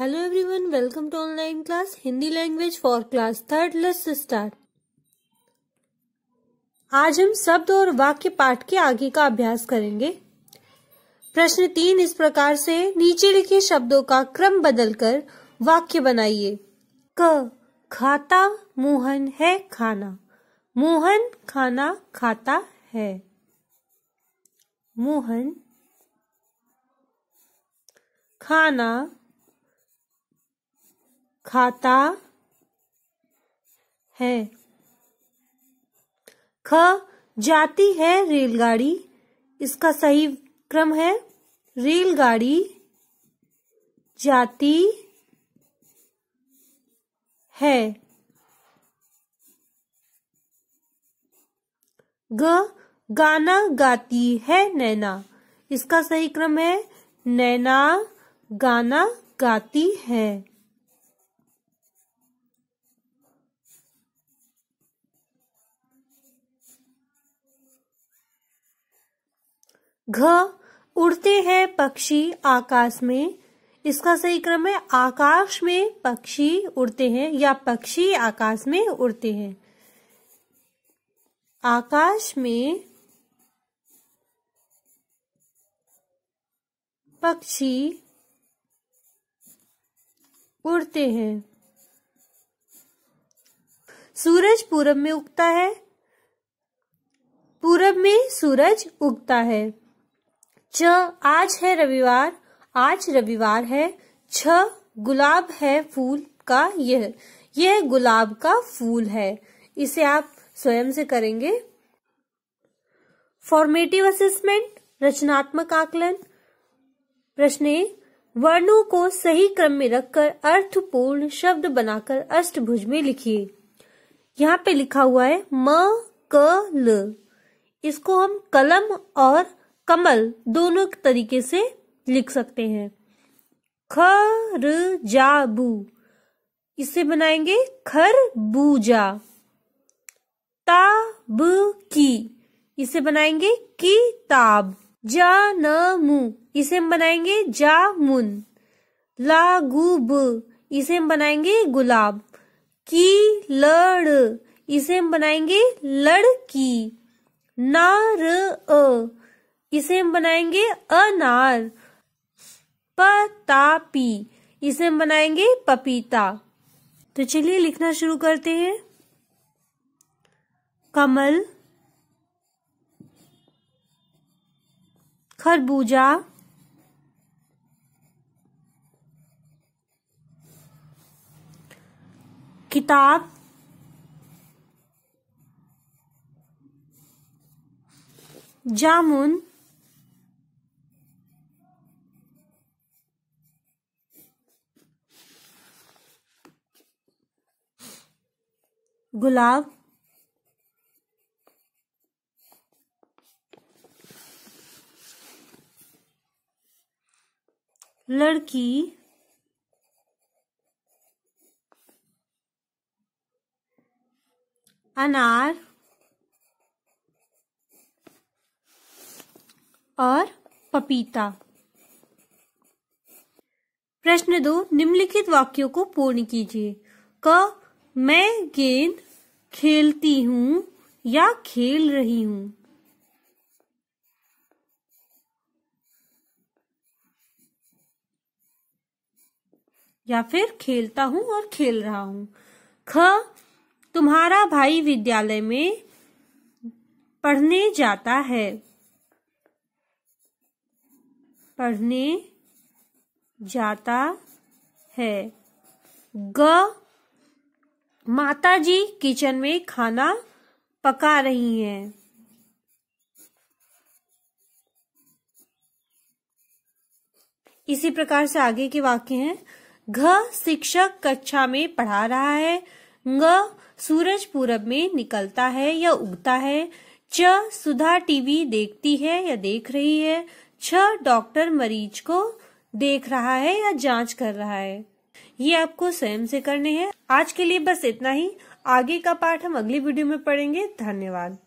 Hello everyone welcome to online class Hindi language for class third let's start आज हम शब्द और वाक्य पाठ के आगे का अभ्यास करेंगे प्रश्न तीन इस प्रकार से नीचे लिखे शब्दों का क्रम बदलकर वाक्य बनाइए क खाता मोहन है खाना मोहन खाना खाता है मोहन खाना खाता है ख जाती है रेलगाड़ी इसका सही क्रम है रेलगाड़ी जाती है ग गाना गाती है नैना इसका सही क्रम है नैना गाना गाती है घ उड़ते हैं पक्षी आकाश में इसका सही क्रम है आकाश में पक्षी उड़ते हैं या पक्षी आकाश में उड़ते हैं आकाश में पक्षी उड़ते हैं सूरज पूरब में उगता है पूरब में सूरज उगता है च आज है रविवार आज रविवार है छ गुलाब है फूल का यह यह गुलाब का फूल है इसे आप स्वयं से करेंगे फॉर्मेटिव असेसमेंट रचनात्मक आकलन प्रश्न वर्णों को सही क्रम में रखकर अर्थपूर्ण शब्द बनाकर अष्टभुज में लिखिए यहाँ पे लिखा हुआ है म क ल इसको हम कलम और कमल दोनों तरीके से लिख सकते हैं खरजाबू इसे बनाएंगे खरबूजा ताब की इसे बनाएंगे न जानमू इसे हम बनाएंगे जामुन ब इसे हम बनाएंगे गुलाब की लड़ इसे हम बनाएंगे लड़की नार इसे हम बनाएंगे अनार पतापी इसे हम बनाएंगे पपीता तो चलिए लिखना शुरू करते हैं कमल खरबूजा किताब जामुन गुलाब लड़की अनार और पपीता प्रश्न दो निम्नलिखित वाक्यों को पूर्ण कीजिए क मैं गेंद खेलती हूँ या खेल रही हूँ या फिर खेलता हूँ और खेल रहा हूँ ख तुम्हारा भाई विद्यालय में पढ़ने जाता है पढ़ने जाता है ग माता जी किचन में खाना पका रही हैं। इसी प्रकार से आगे के वाक्य हैं घ शिक्षक कक्षा में पढ़ा रहा है ग सूरज पूरब में निकलता है या उगता है च सुधा टीवी देखती है या देख रही है छ डॉक्टर मरीज को देख रहा है या जांच कर रहा है ये आपको स्वयं से करने हैं आज के लिए बस इतना ही आगे का पाठ हम अगली वीडियो में पढ़ेंगे धन्यवाद